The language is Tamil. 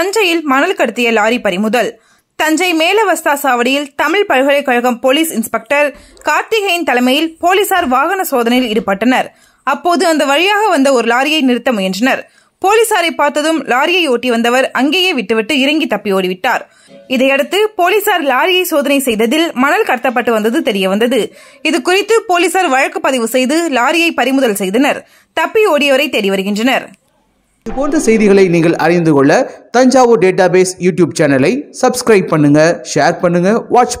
தஞ்சையில் மணல் கடத்திய லாரி பறிமுதல் தஞ்சை மேலவஸ்தா சாவடியில் தமிழ் பல்கலைக்கழகம் போலீஸ் இன்ஸ்பெக்டர் கார்த்திகேயன் தலைமையில் போலீசார் வாகன சோதனையில் ஈடுபட்டனர் அப்போது அந்த வழியாக வந்த ஒரு லாரியை நிறுத்த முயன்றனர் போலீசாரை பார்த்ததும் லாரியை ஓட்டி வந்தவர் அங்கேயே விட்டுவிட்டு இறங்கி தப்பி ஓடிவிட்டார் இதையடுத்து போலீசார் லாரியை சோதனை செய்ததில் மணல் கடத்தப்பட்டு வந்தது தெரியவந்தது இது குறித்து போலீசார் வழக்கு பதிவு செய்து லாரியை பறிமுதல் செய்தனர் தப்பி ஓடியவரை தேடி வருகின்றனர் இது போன்ற செய்திகளை நீங்கள் அறிந்து கொள்ள தஞ்சாவூர் டேட்டாபேஸ் யூடியூப் சேனலை சப்ஸ்கிரைப் பண்ணுங்க ஷேர் பண்ணுங்க வாட்ச்